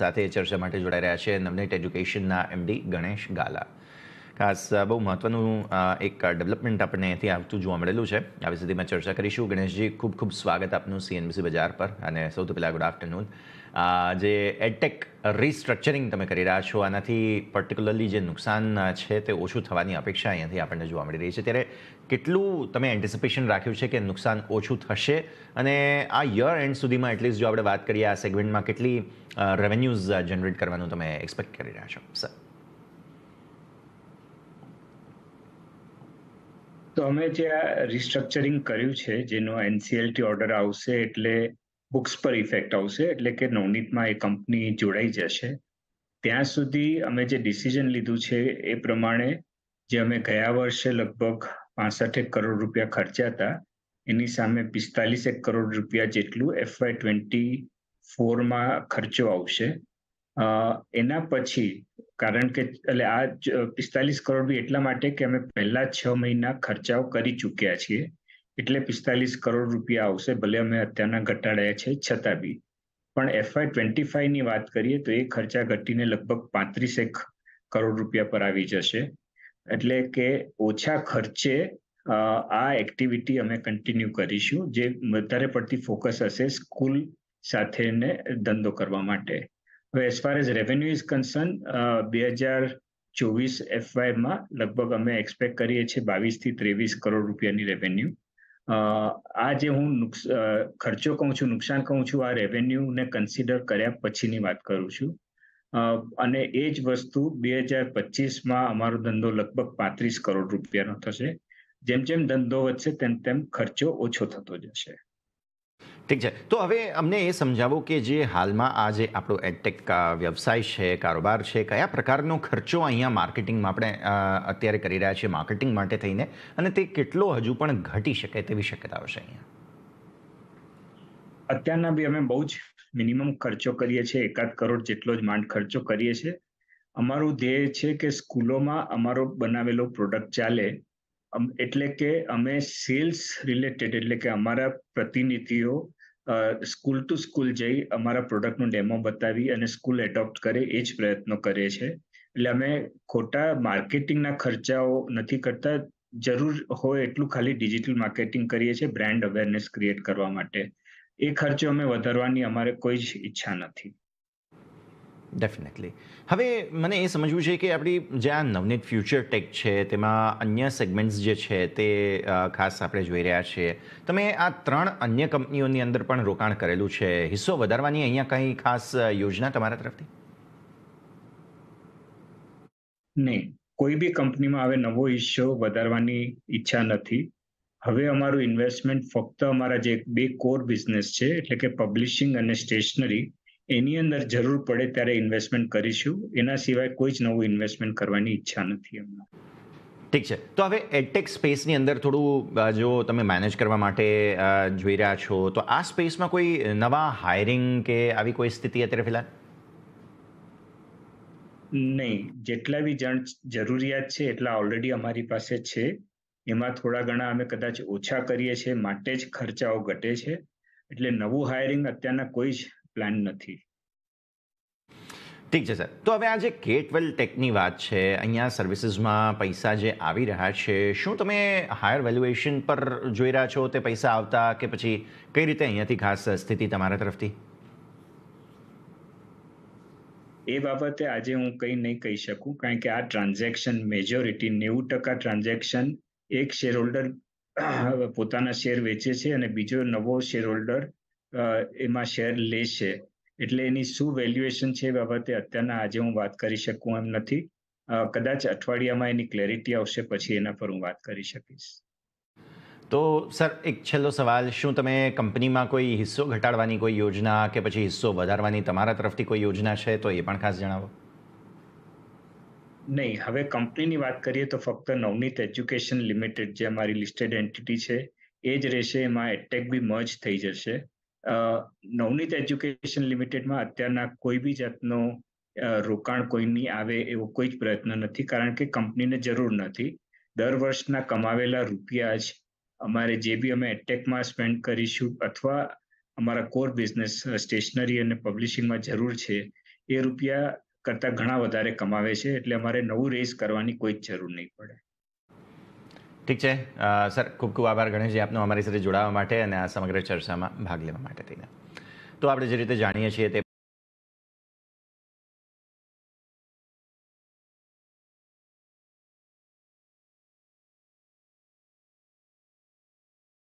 સાથે ચર્ચા માટે જોડાઈ રહ્યા છે નવનેટ એજ્યુકેશનના એમડી ગણેશ ગાલા ખાસ બહુ મહત્ત્વનું એક ડેવલપમેન્ટ આપણને અહીંથી આવતું જોવા મળેલું છે આવી વિશે ચર્ચા કરીશું ગણેશજી ખૂબ ખૂબ સ્વાગત આપનું સીએનબીસી બજાર પર અને સૌથી પહેલાં ગુડ આફ્ટરનૂન જે એડટેક રિસ્ટ્રક્ચરિંગ તમે કરી રહ્યા છો આનાથી પર્ટિક્યુલરલી જે નુકસાન છે તે ઓછું થવાની અપેક્ષા અહીંયાથી આપણને જોવા મળી રહી છે ત્યારે કેટલું તમે એન્ટિસિપેશન રાખ્યું છે કે નુકસાન ઓછું થશે અને આ યર એન્ડ સુધીમાં એટલીસ્ટ જો આપણે વાત કરીએ આ સેગમેન્ટમાં કેટલી રેવન્યુઝ જનરેટ કરવાનું તમે એક્સપેક્ટ કરી રહ્યા છો સર તો અમે જે આ રિસ્ટ્રક્ચરિંગ કર્યું છે જેનો એનસીએલટી ઓર્ડર આવશે એટલે બુક્સ પર ઇફેક્ટ આવશે એટલે કે નવનીતમાં એ કંપની જોડાઈ જશે ત્યાં સુધી અમે જે ડિસિઝન લીધું છે એ પ્રમાણે જે અમે ગયા વર્ષે લગભગ પાસઠેક કરોડ રૂપિયા ખર્ચ્યા હતા એની સામે પિસ્તાલીસ એક કરોડ રૂપિયા જેટલું એફવાય ટ્વેન્ટી ફોરમાં ખર્ચો આવશે એના પછી કારણ કે એટલે આ પિસ્તાલીસ કરોડ બી એટલા માટે કે અમે પહેલા છ મહિના ખર્ચાઓ કરી ચૂક્યા છીએ એટલે પિસ્તાલીસ કરોડ રૂપિયા આવશે ભલે અમે અત્યારના ઘટાડ્યા છે છતાં બી પણ એફઆઈ ટ્વેન્ટી ફાઈવની વાત કરીએ તો એ ખર્ચા ઘટીને લગભગ પાંત્રીસેક કરોડ રૂપિયા પર આવી જશે એટલે કે ઓછા ખર્ચે આ એક્ટિવિટી અમે કન્ટિન્યુ કરીશું જે વધારે પડતી ફોકસ હશે સ્કૂલ સાથેને ધંધો કરવા માટે as far as revenue is concerned, બે હજાર ચોવીસ એફવાયમાં લગભગ અમે એક્સપેક્ટ કરીએ છીએ બાવીસથી ત્રેવીસ કરોડ રૂપિયાની રેવન્યુ આ જે હું ખર્ચો કહું છું નુકસાન કહું છું આ રેવન્યુને કન્સિડર કર્યા પછીની વાત કરું છું અને એ જ વસ્તુ બે હજાર પચીસમાં અમારો ધંધો લગભગ પાંત્રીસ કરોડ રૂપિયાનો થશે જેમ જેમ ધંધો વધશે તેમ તેમ ખર્ચો ઓછો થતો જશે ઠીક છે તો હવે અમને એ સમજાવો કે જે હાલમાં આ જે આપણો એડટેક વ્યવસાય છે કારોબાર છે કયા પ્રકારનો ખર્ચો અહીંયા માર્કેટિંગમાં આપણે અત્યારે કરી રહ્યા છીએ માર્કેટિંગ માટે થઈને અને તે કેટલો હજુ પણ ઘટી શકે તેવી શક્યતાઓ છે અહીંયા અત્યારના બી અમે બહુ જ મિનિમમ ખર્ચો કરીએ છીએ એકાદ કરોડ જેટલો જ માંડ ખર્ચો કરીએ છીએ અમારું ધ્યેય છે કે સ્કૂલોમાં અમારો બનાવેલો પ્રોડક્ટ ચાલે એટલે કે અમે સેલ્સ રિલેટેડ એટલે કે અમારા પ્રતિનિધિઓ સ્કૂલ ટુ સ્કૂલ જઈ અમારા પ્રોડક્ટનું ડેમો બતાવી અને સ્કૂલ એડોપ્ટ કરે એ જ પ્રયત્નો કરીએ છીએ એટલે અમે ખોટા માર્કેટિંગના ખર્ચાઓ નથી કરતા જરૂર હોય એટલું ખાલી ડિજિટલ માર્કેટિંગ કરીએ છીએ બ્રાન્ડ અવેરનેસ ક્રિએટ કરવા માટે એ ખર્ચો અમે વધારવાની અમારે કોઈ જ ઈચ્છા નથી ડેફિનેટલી હવે મને એ સમજવું છે કે આપણી જે આ નવનીત ફ્યુચર ટેક છે તેમાં અન્ય સેગમેન્ટ્સ જે છે તે ખાસ આપણે જોઈ રહ્યા છીએ તમે આ ત્રણ અન્ય કંપનીઓની અંદર પણ રોકાણ કરેલું છે હિસ્સો વધારવાની અહીંયા કંઈ ખાસ યોજના તમારા તરફથી નહીં કોઈ બી કંપનીમાં હવે નવો હિસ્સો વધારવાની ઈચ્છા નથી હવે અમારું ઇન્વેસ્ટમેન્ટ ફક્ત અમારા જે બે કોર બિઝનેસ છે એટલે કે પબ્લિશિંગ અને સ્ટેશનરી એની અંદર જરૂર પડે ત્યારે ઇન્વેસ્ટમેન્ટ કરીશું એના સિવાય કોઈ જ નવું ઇન્વેસ્ટમેન્ટ કરવાની ઈચ્છા નથી હમણાં ઠીક છે તો હવે એડટેક સ્પેસની અંદર થોડું જો તમે મેનેજ કરવા માટે જોઈ રહ્યા છો તો આ સ્પેસમાં કોઈ નવા હાયરિંગ કે આવી કોઈ સ્થિતિ અત્યારે ફિલહાલ નહીં જેટલા બી જણ જરૂરિયાત છે એટલા ઓલરેડી અમારી પાસે છે એમાં થોડા ઘણા અમે કદાચ ઓછા કરીએ છીએ માટે જ ખર્ચાઓ ઘટે છે એટલે નવું હાયરિંગ અત્યારના કોઈ જ પ્લાન નથી ઠીક છે સર તો હવે આ જે કે ટ્વેલ્વ ટેકની વાત છે અહીંયા સર્વિસીસમાં પૈસા જે આવી રહ્યા છે શું તમે હાયર વેલ્યુએશન પર જોઈ રહ્યા છો તે પૈસા આવતા કે પછી કઈ રીતે અહીંયાથી ખાસ સ્થિતિ તમારા તરફથી એ બાબતે આજે હું કંઈ નહીં કહી શકું કારણ કે આ ટ્રાન્ઝેક્શન મેજોરિટી નેવું ટકા ટ્રાન્ઝેક્શન એક શેર હોલ્ડર પોતાના શેર વેચે છે અને બીજો નવો શેર હોલ્ડર એમાં શેર લેશે એટલે એની શું વેલ્યુએશન છે એ બાબતે અત્યારના આજે હું વાત કરી શકું એમ નથી કદાચ અઠવાડિયામાં એની ક્લેરિટી આવશે પછી એના પર હું વાત કરી શકીશ તો સર એક છેલ્લો સવાલ શું તમે કંપનીમાં કોઈ હિસ્સો ઘટાડવાની કોઈ યોજના કે પછી હિસ્સો વધારવાની તમારા તરફથી કોઈ યોજના છે તો એ પણ ખાસ જણાવો નહીં હવે કંપનીની વાત કરીએ તો ફક્ત નવનીત એજ્યુકેશન લિમિટેડ જે અમારી લિસ્ટેડ એન્ટિટી છે એ જ રહેશે એમાં એટેક બી મર્જ થઈ જશે નવનીત એજ્યુકેશન લિમિટેડમાં અત્યારના કોઈ બી જાતનો રોકાણ કોઈની આવે એવો કોઈ જ પ્રયત્ન નથી કારણ કે કંપનીને જરૂર નથી દર વર્ષના કમાવેલા રૂપિયા જ અમારે જે બી અમે એટેકમાં સ્પેન્ડ કરીશું અથવા અમારા કોર બિઝનેસ સ્ટેશનરી અને પબ્લિશિંગમાં જરૂર છે એ રૂપિયા કરતાં ઘણા વધારે કમાવે છે એટલે અમારે નવું રેઝ કરવાની કોઈ જ જરૂર નહીં પડે ઠીક છે સર ખૂબ ખૂબ આભાર ગણેશજી આપનો અમારી સાથે જોડાવા માટે અને આ સમગ્ર ચર્ચામાં ભાગ લેવા માટે થઈને તો આપણે જે રીતે જાણીએ છીએ તે